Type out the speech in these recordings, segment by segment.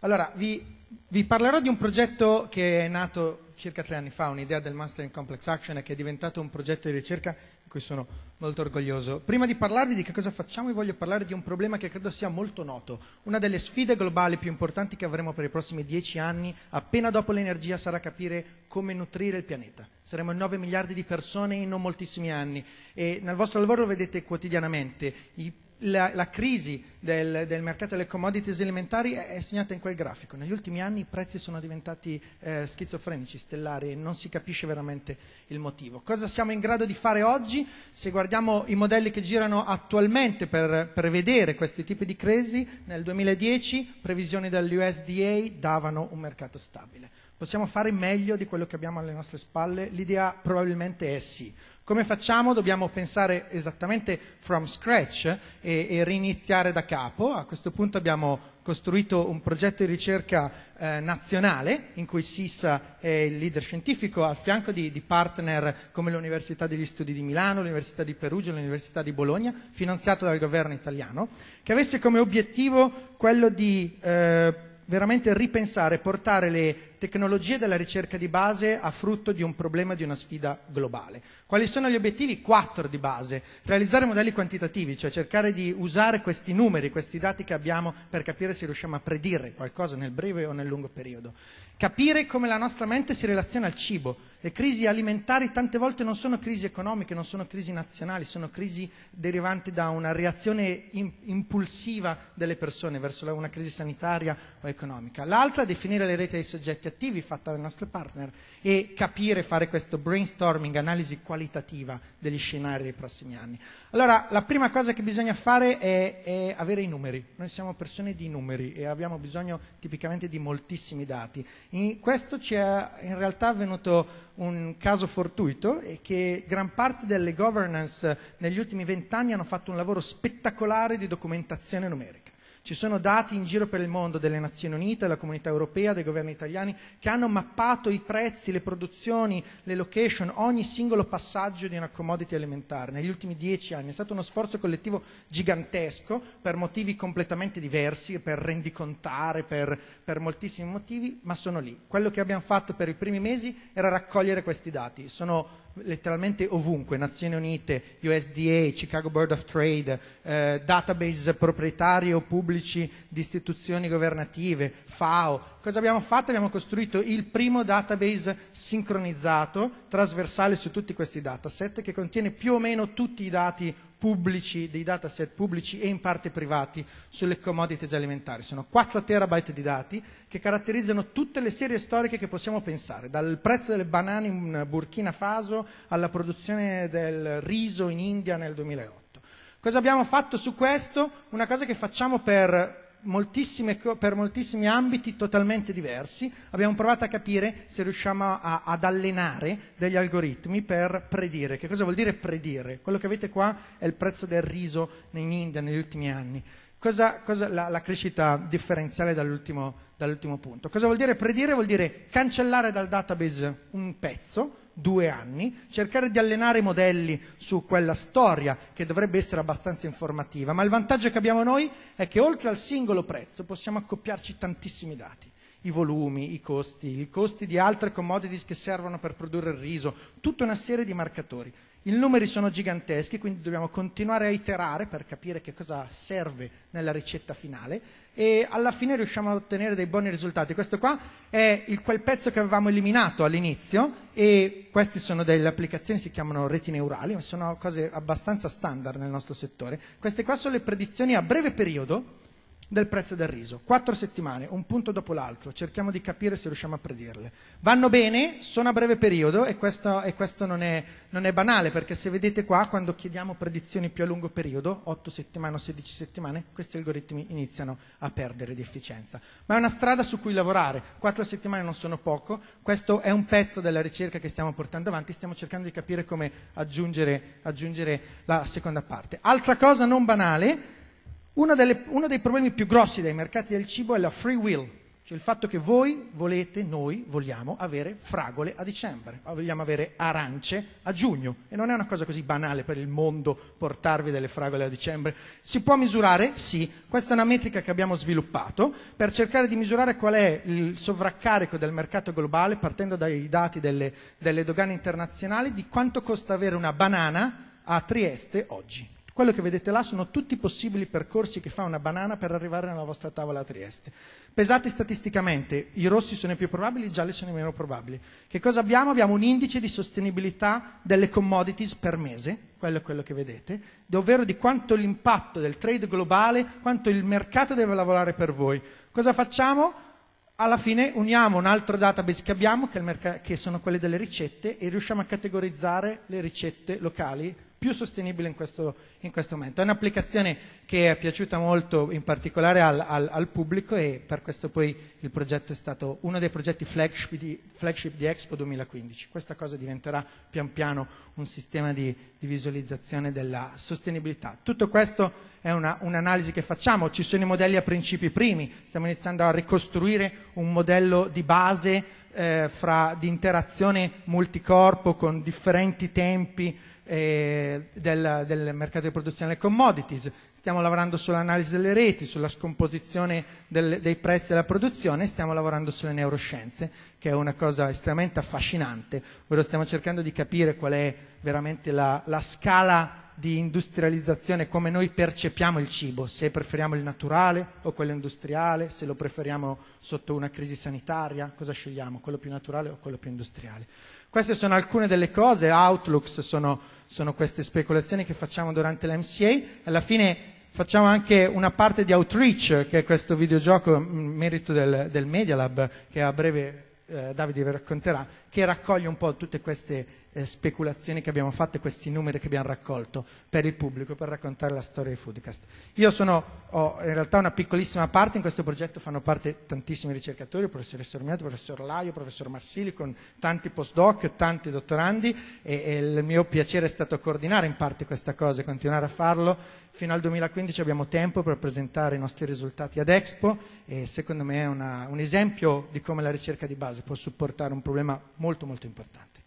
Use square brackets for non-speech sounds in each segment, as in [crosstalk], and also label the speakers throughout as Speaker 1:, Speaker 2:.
Speaker 1: Allora, vi, vi, parlerò di un progetto che è nato circa tre anni fa, un'idea del Master in Complex Action e che è diventato un progetto di ricerca di cui sono molto orgoglioso. Prima di parlarvi di che cosa facciamo, vi voglio parlare di un problema che credo sia molto noto, una delle sfide globali più importanti che avremo per i prossimi dieci anni, appena dopo l'energia, sarà capire come nutrire il pianeta. Saremo 9 miliardi di persone in non moltissimi anni e nel vostro lavoro lo vedete quotidianamente. I la, la crisi del, del, mercato delle commodities alimentari è, è segnata in quel grafico. Negli ultimi anni i prezzi sono diventati eh, schizofrenici, stellari, e non si capisce veramente il motivo. Cosa siamo in grado di fare oggi? Se guardiamo i modelli che girano attualmente per prevedere questi tipi di crisi, nel 2010 previsioni dell'USDA davano un mercato stabile. Possiamo fare meglio di quello che abbiamo alle nostre spalle? L'idea probabilmente è sì. Come facciamo? Dobbiamo pensare esattamente from scratch e, e riniziare da capo. A questo punto abbiamo costruito un progetto di ricerca eh, nazionale in cui SISA è il leader scientifico al fianco di, di, partner come l'Università degli Studi di Milano, l'Università di Perugia, l'Università di Bologna, finanziato dal governo italiano, che avesse come obiettivo quello di eh, veramente ripensare, portare le tecnologie della ricerca di base a frutto di un problema, di una sfida globale. Quali sono gli obiettivi? Quattro di base. Realizzare modelli quantitativi, cioè cercare di usare questi numeri, questi dati che abbiamo per capire se riusciamo a predire qualcosa nel breve o nel lungo periodo. Capire come la nostra mente si relaziona al cibo. Le crisi alimentari tante volte non sono crisi economiche, non sono crisi nazionali, sono crisi derivanti da una reazione in, impulsiva delle persone verso una crisi sanitaria o economica. L'altra è definire le reti dei soggetti attivi fatta dai nostri partner e capire, fare questo brainstorming, analisi qualitativa degli scenari dei prossimi anni. Allora, la prima cosa che bisogna fare è, è avere i numeri. Noi siamo persone di numeri e abbiamo bisogno tipicamente di moltissimi dati. In questo ci è in realtà avvenuto un caso fortuito e che gran parte delle governance negli ultimi vent'anni hanno fatto un lavoro spettacolare di documentazione numerica. Ci sono dati in giro per il mondo delle Nazioni Unite, della Comunità Europea, dei governi italiani che hanno mappato i prezzi, le produzioni, le location, ogni singolo passaggio di una commodity alimentare negli ultimi dieci anni. È stato uno sforzo collettivo gigantesco per motivi completamente diversi, per rendicontare, per, per moltissimi motivi, ma sono lì. Quello che abbiamo fatto per i primi mesi era raccogliere questi dati. Sono letteralmente ovunque, Nazioni Unite, USDA, Chicago Board of Trade, eh, database proprietari o pubblici di istituzioni governative, FAO. Cosa abbiamo fatto? Abbiamo costruito il primo database sincronizzato, trasversale su tutti questi dataset, che contiene più o meno tutti i dati pubblici, dei dataset pubblici e in parte privati sulle commodities alimentari. Sono 4 terabyte di dati che caratterizzano tutte le serie storiche che possiamo pensare, dal prezzo delle banane in Burkina Faso alla produzione del riso in India nel 2008. Cosa abbiamo fatto su questo? Una cosa che facciamo per per moltissimi ambiti totalmente diversi, abbiamo provato a capire se riusciamo a, ad allenare degli algoritmi per predire. Che cosa vuol dire predire? Quello che avete qua è il prezzo del riso in India negli ultimi anni. Cosa, cosa, la, la, crescita differenziale dall'ultimo, dall'ultimo punto. Cosa vuol dire predire? Vuol dire cancellare dal database un pezzo, due anni, cercare di allenare i modelli su quella storia che dovrebbe essere abbastanza informativa, ma il vantaggio che abbiamo noi è che oltre al singolo prezzo possiamo accoppiarci tantissimi dati i volumi, i costi, i costi di altre commodities che servono per produrre il riso, tutta una serie di marcatori. I numeri sono giganteschi, quindi dobbiamo continuare a iterare per capire che cosa serve nella ricetta finale e alla fine riusciamo ad ottenere dei buoni risultati. Questo qua è il, quel pezzo che avevamo eliminato all'inizio e queste sono delle applicazioni, si chiamano reti neurali, ma sono cose abbastanza standard nel nostro settore. Queste qua sono le predizioni a breve periodo del prezzo del riso. Quattro settimane, un punto dopo l'altro, cerchiamo di capire se riusciamo a predirle. Vanno bene, sono a breve periodo e questo, e questo non, è, non, è, banale perché se vedete qua, quando chiediamo predizioni più a lungo periodo, 8 settimane o 16 settimane, questi algoritmi iniziano a perdere di efficienza. Ma è una strada su cui lavorare, quattro settimane non sono poco, questo è un pezzo della ricerca che stiamo portando avanti, stiamo cercando di capire come aggiungere, aggiungere la seconda parte. Altra cosa non banale delle, uno dei problemi più grossi dei mercati del cibo è la free will, cioè il fatto che voi volete, noi vogliamo avere fragole a dicembre, ah, vogliamo avere arance a giugno. E non è una cosa così banale per il mondo portarvi delle fragole a dicembre. Si può misurare? Sì. Questa è una metrica che abbiamo sviluppato per cercare di misurare qual è il sovraccarico del mercato globale, partendo dai dati delle, delle dogane internazionali, di quanto costa avere una banana a Trieste oggi. Quello che vedete là sono tutti i possibili percorsi che fa una banana per arrivare nella vostra tavola a Trieste. Pesati statisticamente, i rossi sono i più probabili, i gialli sono i meno probabili. Che cosa abbiamo? Abbiamo un indice di sostenibilità delle commodities per mese, quello è quello che vedete, ovvero di quanto l'impatto del trade globale, quanto il mercato deve lavorare per voi. Cosa facciamo? alla fine uniamo un altro database che abbiamo, che, che, sono quelle delle ricette, e riusciamo a categorizzare le ricette locali più sostenibile in questo, in questo momento. È un'applicazione che è piaciuta molto in particolare al, al, al, pubblico e per questo poi il progetto è stato uno dei progetti flagship di, flagship di Expo 2015. Questa cosa diventerà pian piano un sistema di, di visualizzazione della sostenibilità. Tutto questo è una, un'analisi che facciamo, ci sono i modelli a principi primi, stiamo iniziando a ricostruire un modello di base eh, fra, di interazione multicorpo con differenti tempi, eh, del, del, mercato di produzione commodities, stiamo lavorando sull'analisi delle reti, sulla scomposizione del, dei prezzi della produzione, stiamo lavorando sulle neuroscienze, che è una cosa estremamente affascinante, ovvero stiamo cercando di capire qual è veramente la, la scala di industrializzazione, come noi percepiamo il cibo, se preferiamo il naturale o quello industriale, se lo preferiamo sotto una crisi sanitaria, cosa scegliamo, quello più naturale o quello più industriale. Queste sono alcune delle cose, outlooks sono, sono queste speculazioni che facciamo durante l'MCA. Alla fine facciamo anche una parte di outreach, che è questo videogioco in mm, merito del, del Media Lab, che a breve eh, Davide vi racconterà, che raccoglie un po' tutte queste eh, speculazioni che abbiamo fatto e questi numeri che abbiamo raccolto per il pubblico, per raccontare la storia di Foodcast. Io sono, ho in realtà una piccolissima parte, in questo progetto fanno parte tantissimi ricercatori, il professor Ormiato, il professor Laio, il professor Massili, con tanti postdoc, tanti dottorandi e, e il mio piacere è stato coordinare in parte questa cosa e continuare a farlo. Fino al 2015 abbiamo tempo per presentare i nostri risultati ad Expo e secondo me è una, un esempio di come la ricerca di base può supportare un problema molto molto importante.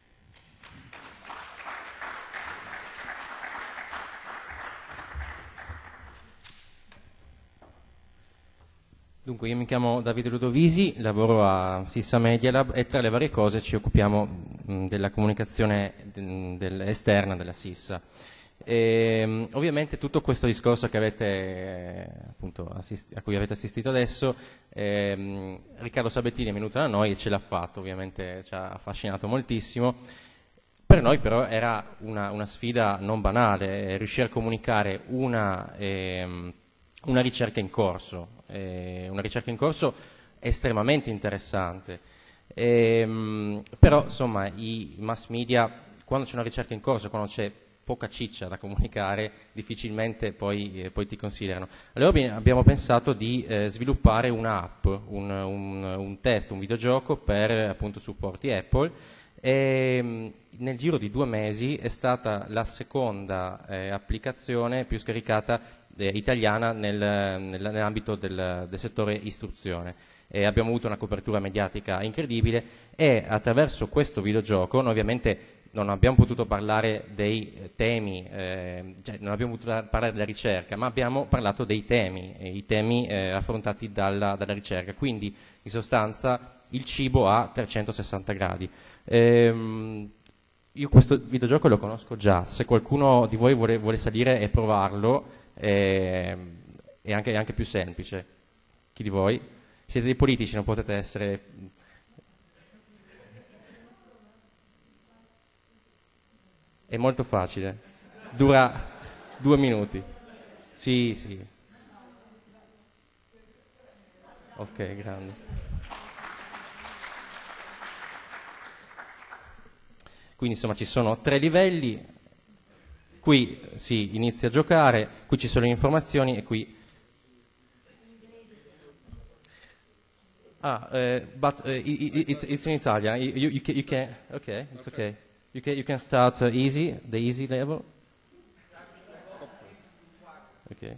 Speaker 2: Dunque, io mi chiamo Davide Ludovisi, lavoro a Sissa Media Lab e tra le varie cose ci occupiamo mh, della comunicazione d- del esterna della Sissa. E, ehm, ovviamente tutto questo discorso avete, appunto, a cui avete assistito adesso, ehm, Riccardo Sabettini è venuto da noi e ce l'ha fatto, ovviamente ci ha affascinato moltissimo. Per noi però era una, una sfida non banale, eh, riuscire a comunicare una... Ehm, una ricerca in corso, eh, una ricerca in corso estremamente interessante. Ehm, però insomma i mass media, quando c'è una ricerca in corso, quando c'è poca ciccia da comunicare, difficilmente poi, eh, poi ti considerano. Allora abbiamo pensato di eh, sviluppare un'app, un, un, un, test, un videogioco per appunto supporti Apple. E, ehm, nel giro di due mesi è stata la seconda eh, applicazione più scaricata eh, italiana nel, nell'ambito del, del, settore istruzione. E abbiamo avuto una copertura mediatica incredibile e attraverso questo videogioco noi ovviamente non abbiamo potuto parlare dei eh, temi, eh, cioè non abbiamo potuto parlare della ricerca, ma abbiamo parlato dei temi, i temi eh, affrontati dalla, dalla, ricerca. Quindi in sostanza il cibo a 360 gradi. Ehm, io questo videogioco lo conosco già, se qualcuno di voi vuole, vuole salire e provarlo, è, ehm, è, anche, è anche più semplice. Chi di voi? Siete dei politici, non potete essere È molto facile. Dura due minuti. Sì, sì. Ok, grande. Quindi insomma ci sono tre livelli, Qui si inizia a giocare, qui ci sono le informazioni e qui... Ah, uh, but uh, it's, it's in Italian. You, you, you can, okay, it's okay. You can, you can start uh, easy, the easy level. Okay.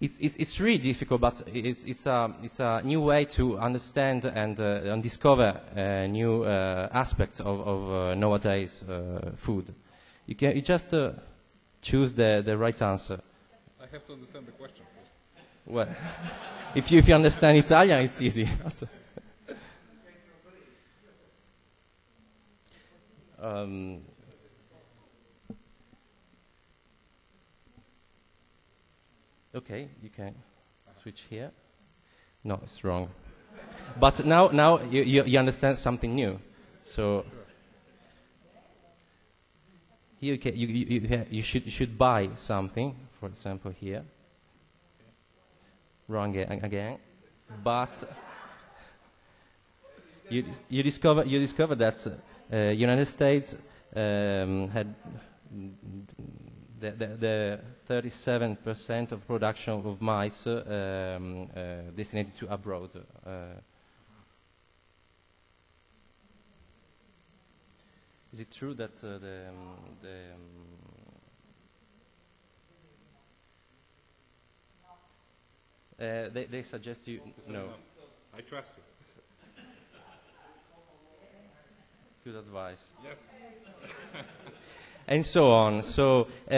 Speaker 2: it's, it's, it's, really difficult, but it's, it's, a, um, it's a new way to understand and, uh, and discover uh, new uh, aspects of, of uh, nowadays uh, food. You, can, you just uh, choose the, the right answer. I have to understand the question. Well, if, you, if you understand Italian, it's easy. [laughs] um, okay, you can switch here. No, it's wrong. but now, now you, you, you, understand something new. So here you, you, you, you, should, should buy something, for example, here. Wrong again. But you, you, discover, you discover that uh, United States um, had the, the, the 37% of production of mice um, uh, to abroad. Uh. is it true that uh, the, um, the um, Uh, they, they, suggest you no. I trust you. Good advice. Yes. [laughs] and so on. So, um,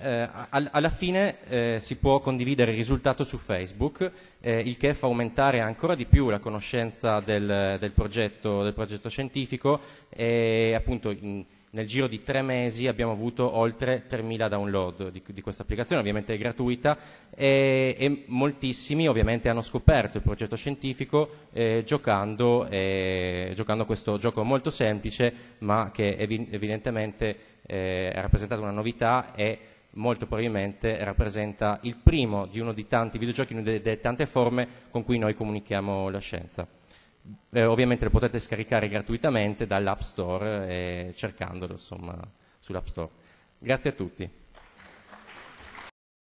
Speaker 2: eh, al, alla fine eh, si può condividere il risultato su Facebook, eh, il che fa aumentare ancora di più la conoscenza del, del, progetto, del progetto, scientifico e appunto in, nel giro di tre mesi abbiamo avuto oltre 3.000 download di, di questa applicazione, ovviamente è gratuita, e, e, moltissimi ovviamente hanno scoperto il progetto scientifico eh, giocando, eh, giocando, questo gioco molto semplice, ma che evi- evidentemente eh, ha rappresentato una novità e molto probabilmente rappresenta il primo di uno di tanti videogiochi, una delle tante forme con cui noi comunichiamo la scienza. Eh, ovviamente lo potete scaricare gratuitamente dall'App Store eh, cercandolo insomma, sull'App Store. Grazie a tutti.